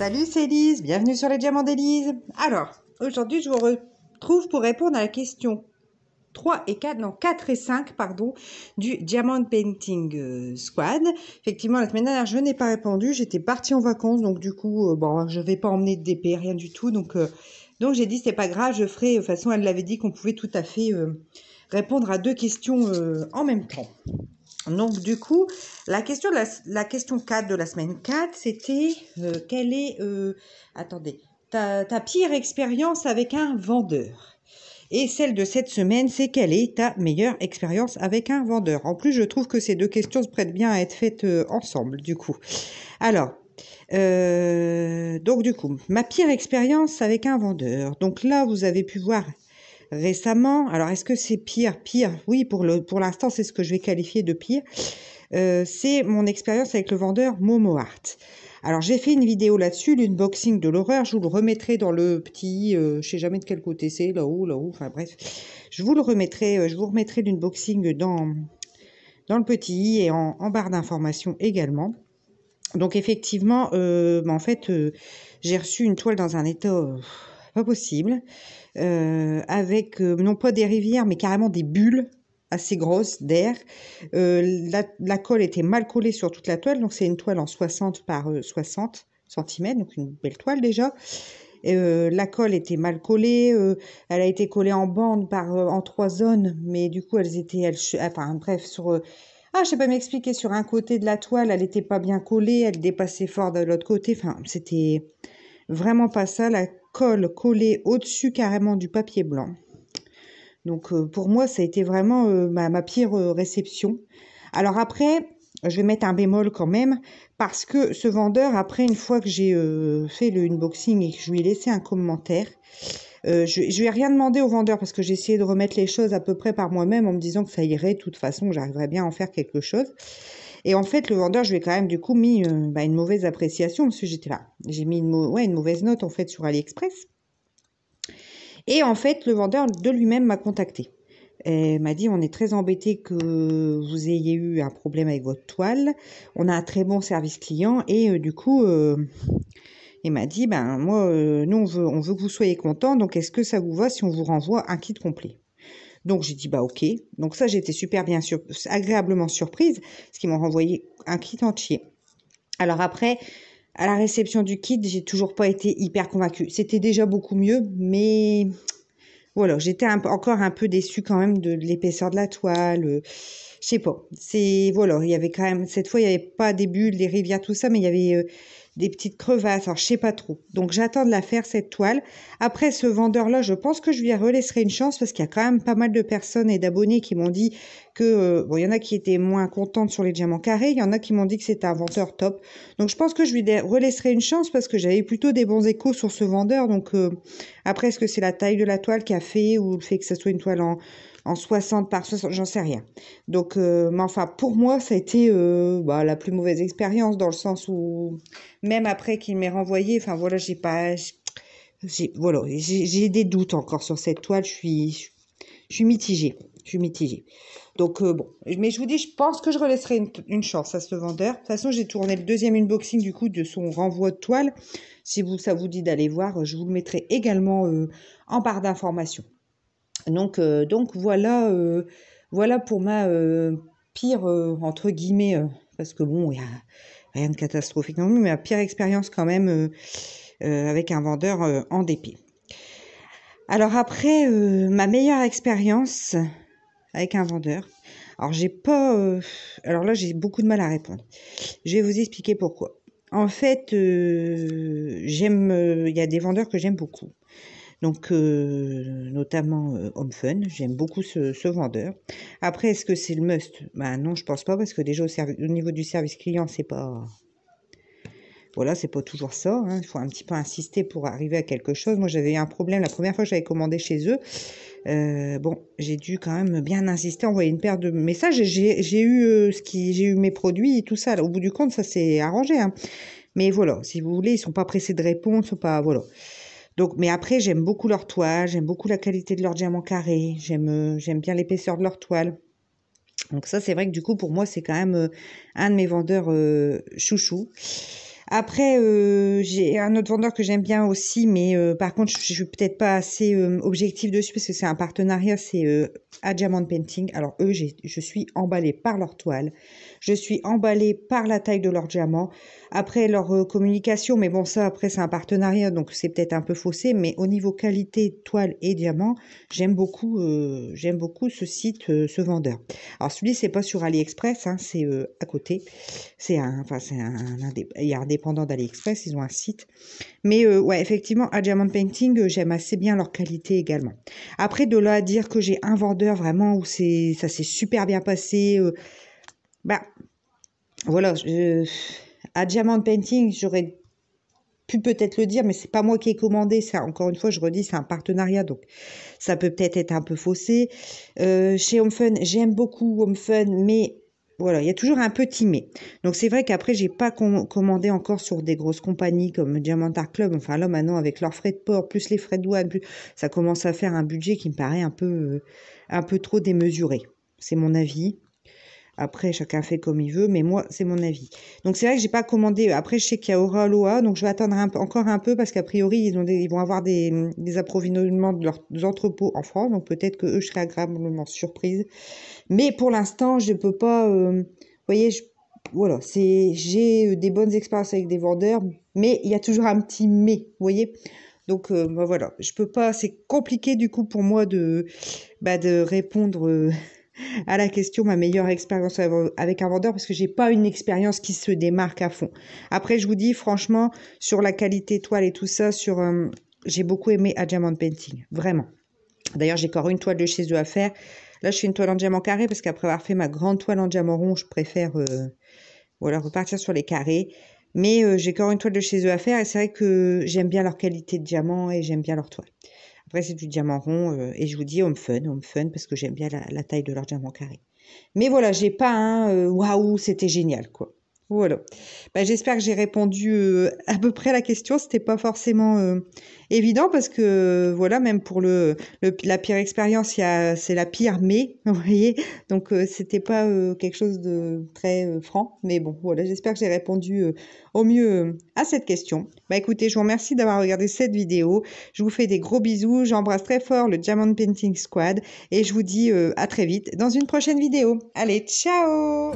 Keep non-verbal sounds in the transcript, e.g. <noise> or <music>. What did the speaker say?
Salut, c'est Elise, bienvenue sur les Diamants d'Élise. Alors, aujourd'hui, je vous retrouve pour répondre à la question 3 et 4, non, 4 et 5, pardon, du Diamond Painting euh, Squad. Effectivement, la semaine dernière, je n'ai pas répondu, j'étais partie en vacances, donc du coup, je euh, bon, je vais pas emmener de DP, rien du tout, donc, euh, donc j'ai dit, c'est pas grave, je ferai, de toute façon, elle l'avait dit qu'on pouvait tout à fait répondre à deux questions en même temps. Donc, du coup, la question, la, question 4 de la semaine 4, c'était euh, quelle est, euh, attendez, ta, pire expérience avec un vendeur et celle de cette semaine, c'est quelle est ta meilleure expérience avec un vendeur En plus, je trouve que ces deux questions se prêtent bien à être faites euh, ensemble, du coup. Alors, donc du coup, ma pire expérience avec un vendeur. Donc là, vous avez pu voir récemment. Alors, est-ce que c'est pire Pire, oui, pour le pour l'instant, c'est ce que je vais qualifier de pire. Euh, c'est mon expérience avec le vendeur Momo Art. Alors j'ai fait une vidéo là-dessus, l'unboxing de l'horreur, je vous le remettrai dans le petit, euh, je sais jamais de quel côté c'est, là-haut, là-haut, enfin bref, je vous le remettrai, euh, je vous remettrai l'unboxing dans, dans le petit i et en, barre d'information également. Donc effectivement, euh, bah, en fait, j'ai reçu une toile dans un état pas possible, euh, avec euh, non pas des rivières, mais carrément des bulles assez grosses d'air. Euh, la, la, colle était mal collée sur toute la toile, donc c'est une toile en 60 par 60 cm, donc une belle toile déjà. la colle était mal collée, elle a été collée en bande par en trois zones, mais du coup elles étaient, elles, enfin bref sur, ah je sais pas m'expliquer sur un côté de la toile elle n'était pas bien collée, elle dépassait fort de l'autre côté, enfin c'était Vraiment pas ça, la colle collée au-dessus carrément du papier blanc. Donc euh, pour moi, ça a été vraiment euh, ma, pire euh, réception. Alors après, je vais mettre un bémol quand même, parce que ce vendeur, après, une fois que j'ai fait le unboxing et que je lui ai laissé un commentaire, je, je lui ai rien demandé au vendeur parce que j'ai essayé de remettre les choses à peu près par moi-même en me disant que ça irait de toute façon, j'arriverais bien à en faire quelque chose. Et en fait, le vendeur, je lui ai quand même du coup mis euh, bah, une mauvaise appréciation parce que j'étais là. J'ai mis une, mauvaise note en fait sur AliExpress. Et en fait, le vendeur de lui-même m'a contacté. Il m'a dit on est très embêté que vous ayez eu un problème avec votre toile. On a un très bon service client et euh, du coup, euh, il m'a dit ben moi, nous on veut, on veut que vous soyez content. Donc est-ce que ça vous va si on vous renvoie un kit complet donc j'ai dit bah ok. Donc ça j'étais super bien sur... agréablement surprise, ce qui m'a renvoyé un kit entier. Alors après, à la réception du kit, j'ai toujours pas été hyper convaincue. C'était déjà beaucoup mieux, mais voilà, j'étais encore un peu déçue quand même de l'épaisseur de la toile. Euh, je sais pas. C'est voilà, il y avait quand même cette fois il n'y avait pas des bulles, des rivières, tout ça, mais il y avait euh, des petites crevasses, alors je sais pas trop. Donc j'attends de la faire cette toile. Après ce vendeur-là, je pense que je lui relaisserai une chance parce qu'il y a quand même pas mal de personnes et d'abonnés qui m'ont dit que euh, bon, il y en a qui étaient moins contentes sur les diamants carrés, il y en a qui m'ont dit que c'était un vendeur top. Donc je pense que je lui relaisserai une chance parce que j'avais plutôt des bons échos sur ce vendeur. Donc euh, après, est-ce que c'est la taille de la toile qui a fait ou le fait que ce soit une toile en en 60 par 60, j'en sais rien. Donc, euh, mais enfin, pour moi, ça a été bah, la plus mauvaise expérience dans le sens où même après qu'il m'ait renvoyé, enfin voilà, j'ai pas, voilà, j'ai des doutes encore sur cette toile, je suis, je suis mitigée, je suis mitigée. Donc euh, bon, mais je vous dis, je pense que je relaisserai une, chance à ce vendeur. De toute façon, j'ai tourné le deuxième unboxing du coup de son renvoi de toile. Si vous, ça vous dit d'aller voir, je vous le mettrai également euh, en barre d'informations. Donc, euh, donc voilà, voilà pour ma pire entre guillemets, parce que bon, il y a rien de catastrophique non plus, mais ma pire expérience quand même euh, euh, avec un vendeur euh, en dépit. Alors après, ma meilleure expérience avec un vendeur. Alors j'ai pas, alors là j'ai beaucoup de mal à répondre. Je vais vous expliquer pourquoi. En fait, j'aime, il y a des vendeurs que j'aime beaucoup donc euh, notamment euh, Home Fun. J'aime beaucoup ce, vendeur. Après, est-ce que c'est le must Ben non, je pense pas parce que déjà au, niveau du service client, c'est pas voilà, c'est pas toujours ça. Hein. Il faut un petit peu insister pour arriver à quelque chose. Moi, j'avais un problème la première fois que j'avais commandé chez eux. Euh, bon, j'ai dû quand même bien insister, envoyer une paire de messages. J'ai eu ce qui, j'ai eu mes produits et tout ça. Au bout du compte, ça s'est arrangé. Hein. Mais voilà, si vous voulez, ils sont pas pressés de répondre, pas voilà mais après, j'aime beaucoup leur toile, j'aime beaucoup la qualité de leur diamant carré, euh, j'aime, bien l'épaisseur de leur toile. Donc ça, c'est vrai que du coup, pour moi, c'est quand même euh, un de mes vendeurs euh, chouchou. chouchous. Après, euh, j'ai un autre vendeur que j'aime bien aussi, mais euh, par contre, je, ne suis peut-être pas assez euh, objective dessus parce que c'est un partenariat, c'est Adjamant Painting. Alors eux, je suis emballée par leur toile, je suis emballée par la taille de leur diamant. Après leur communication, mais bon, ça après c'est un partenariat, donc c'est peut-être un peu faussé, mais au niveau qualité toile et diamant, j'aime beaucoup, j'aime beaucoup ce site, ce vendeur. Alors celui, ci ce n'est pas sur AliExpress, hein, c'est à côté, c'est un, il y a un des dépendant d'AliExpress, ils ont un site. Mais euh, ouais, effectivement, à Diamond Painting, euh, j'aime assez bien leur qualité également. Après, de là à dire que j'ai un vendeur vraiment où c'est ça s'est super bien passé, euh, bah voilà, je, à Diamond Painting, j'aurais pu peut-être le dire, mais c'est pas moi qui ai commandé ça. Encore une fois, je redis, c'est un partenariat, donc ça peut peut-être être un peu faussé. chez Home Fun, j'aime beaucoup Home Fun, mais voilà, il y a toujours un petit mais. Donc c'est vrai qu'après, j'ai pas commandé encore sur des grosses compagnies comme Diamantar Club. Enfin là maintenant, avec leurs frais de port, plus les frais de douane, ça commence à faire un budget qui me paraît un peu, euh, un peu trop démesuré. C'est mon avis. Après, chacun fait comme il veut, mais moi, c'est mon avis. Donc c'est vrai que j'ai pas commandé. Après, je sais qu'il y Aura Loa, donc je vais attendre encore un peu parce qu'a priori, ils, vont avoir des, approvisionnements de leurs entrepôts en France, donc peut-être que eux, je serai agréablement surprise. Mais pour l'instant, je peux pas. Euh, vous voyez, voilà, c'est j'ai euh, des bonnes expériences avec des vendeurs, mais il y a toujours un petit mais, vous voyez. Donc euh, bah, voilà, je peux pas, c'est compliqué du coup pour moi de bah, de répondre à la question ma meilleure expérience avec un vendeur parce que j'ai pas une expérience qui se démarque à fond. Après, je vous dis franchement sur la qualité toile et tout ça, sur euh, j'ai beaucoup aimé Adjamant Painting, vraiment. D'ailleurs, j'ai encore une toile de chez eux à faire. Là, je fais une toile en diamant carré parce qu'après avoir fait ma grande toile en diamant rond, je préfère euh, voilà, repartir sur les carrés. Mais euh, j'ai encore une toile de chez eux à faire et c'est vrai que j'aime bien leur qualité de diamant et j'aime bien leur toile. Après, c'est du diamant rond euh, et je vous dis home fun, home fun parce que j'aime bien la, taille de leur diamant carré. Mais voilà, j'ai pas un euh, waouh, c'était génial quoi. Voilà. Bah, j'espère que j'ai répondu euh, à peu près à la question. C'était pas forcément euh, évident parce que voilà, même pour la pire expérience, c'est la pire, mais <laughs> vous voyez, donc euh, c'était pas quelque chose de très franc. Mais bon, voilà. J'espère que j'ai répondu au mieux à cette question. Bah écoutez, je vous remercie d'avoir regardé cette vidéo. Je vous fais des gros bisous. J'embrasse très fort le Diamond Painting Squad et je vous dis à très vite dans une prochaine vidéo. Allez, ciao.